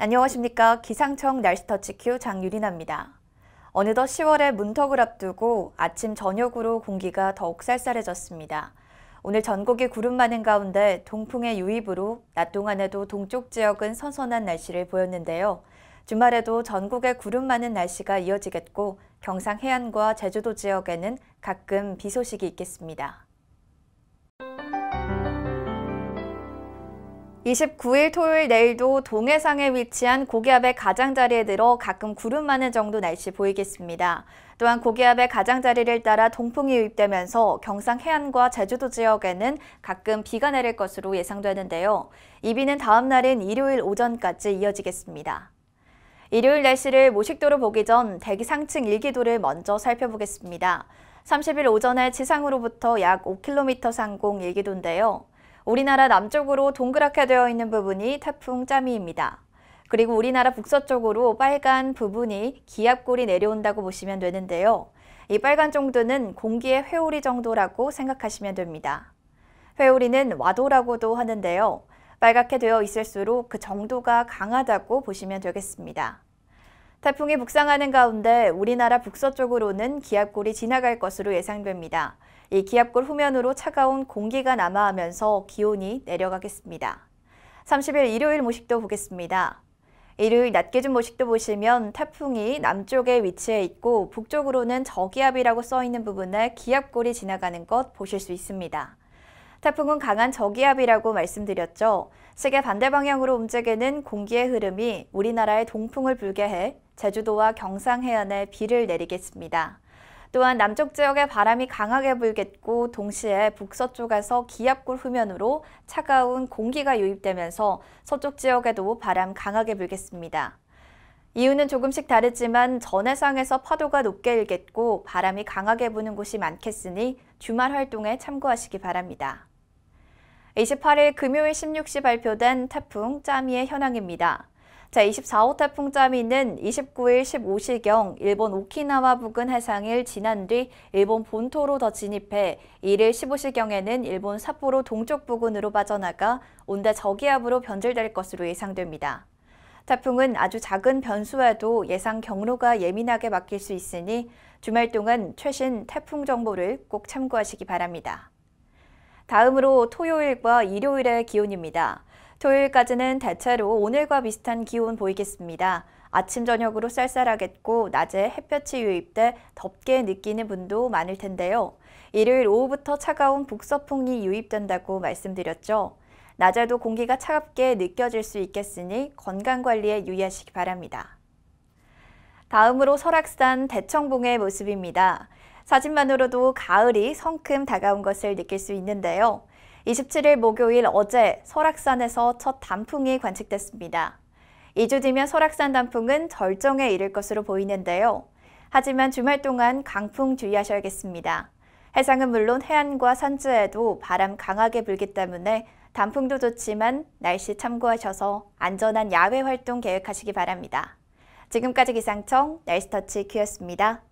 안녕하십니까. 기상청 날씨터치큐 장유리나입니다. 어느덧 10월의 문턱을 앞두고 아침 저녁으로 공기가 더욱 쌀쌀해졌습니다. 오늘 전국이 구름 많은 가운데 동풍의 유입으로 낮 동안에도 동쪽 지역은 선선한 날씨를 보였는데요. 주말에도 전국에 구름 많은 날씨가 이어지겠고 경상 해안과 제주도 지역에는 가끔 비 소식이 있겠습니다. 29일 토요일 내일도 동해상에 위치한 고기압의 가장자리에 들어 가끔 구름 많은 정도 날씨 보이겠습니다. 또한 고기압의 가장자리를 따라 동풍이 유입되면서 경상 해안과 제주도 지역에는 가끔 비가 내릴 것으로 예상되는데요. 이 비는 다음 날인 일요일 오전까지 이어지겠습니다. 일요일 날씨를 모식도로 보기 전 대기 상층 일기도를 먼저 살펴보겠습니다. 30일 오전에 지상으로부터 약 5km 상공 일기도인데요. 우리나라 남쪽으로 동그랗게 되어 있는 부분이 태풍 짜미입니다. 그리고 우리나라 북서쪽으로 빨간 부분이 기압골이 내려온다고 보시면 되는데요. 이 빨간 정도는 공기의 회오리 정도라고 생각하시면 됩니다. 회오리는 와도라고도 하는데요. 빨갛게 되어 있을수록 그 정도가 강하다고 보시면 되겠습니다. 태풍이 북상하는 가운데 우리나라 북서쪽으로는 기압골이 지나갈 것으로 예상됩니다. 이 기압골 후면으로 차가운 공기가 남하하면서 기온이 내려가겠습니다. 30일 일요일 모식도 보겠습니다. 일요일 낮 기준 모식도 보시면 태풍이 남쪽에 위치해 있고 북쪽으로는 저기압이라고 써 있는 부분에 기압골이 지나가는 것 보실 수 있습니다. 태풍은 강한 저기압이라고 말씀드렸죠. 세계 반대 방향으로 움직이는 공기의 흐름이 우리나라에 동풍을 불게 해 제주도와 경상 해안에 비를 내리겠습니다. 또한 남쪽 지역에 바람이 강하게 불겠고 동시에 북서쪽에서 기압골 후면으로 차가운 공기가 유입되면서 서쪽 지역에도 바람 강하게 불겠습니다. 이유는 조금씩 다르지만 전해상에서 파도가 높게 일겠고 바람이 강하게 부는 곳이 많겠으니 주말 활동에 참고하시기 바랍니다. 28일 금요일 16시 발표된 태풍 짜미의 현황입니다. 자, 24호 태풍 짜미는 29일 15시경 일본 오키나와 부근 해상을 지난 뒤 일본 본토로 더 진입해 1일 15시경에는 일본 삿포로 동쪽 부근으로 빠져나가 온대 저기압으로 변질될 것으로 예상됩니다. 태풍은 아주 작은 변수에도 예상 경로가 예민하게 바뀔 수 있으니 주말 동안 최신 태풍 정보를 꼭 참고하시기 바랍니다. 다음으로 토요일과 일요일의 기온입니다. 토요일까지는 대체로 오늘과 비슷한 기온 보이겠습니다. 아침 저녁으로 쌀쌀하겠고 낮에 햇볕이 유입돼 덥게 느끼는 분도 많을 텐데요. 일요일 오후부터 차가운 북서풍이 유입된다고 말씀드렸죠. 낮에도 공기가 차갑게 느껴질 수 있겠으니 건강관리에 유의하시기 바랍니다. 다음으로 설악산 대청봉의 모습입니다. 사진만으로도 가을이 성큼 다가온 것을 느낄 수 있는데요. 27일 목요일 어제 설악산에서 첫 단풍이 관측됐습니다. 2주 뒤면 설악산 단풍은 절정에 이를 것으로 보이는데요. 하지만 주말 동안 강풍 주의하셔야겠습니다. 해상은 물론 해안과 산지에도 바람 강하게 불기 때문에 단풍도 좋지만 날씨 참고하셔서 안전한 야외 활동 계획하시기 바랍니다. 지금까지 기상청 날씨터치 큐였습니다.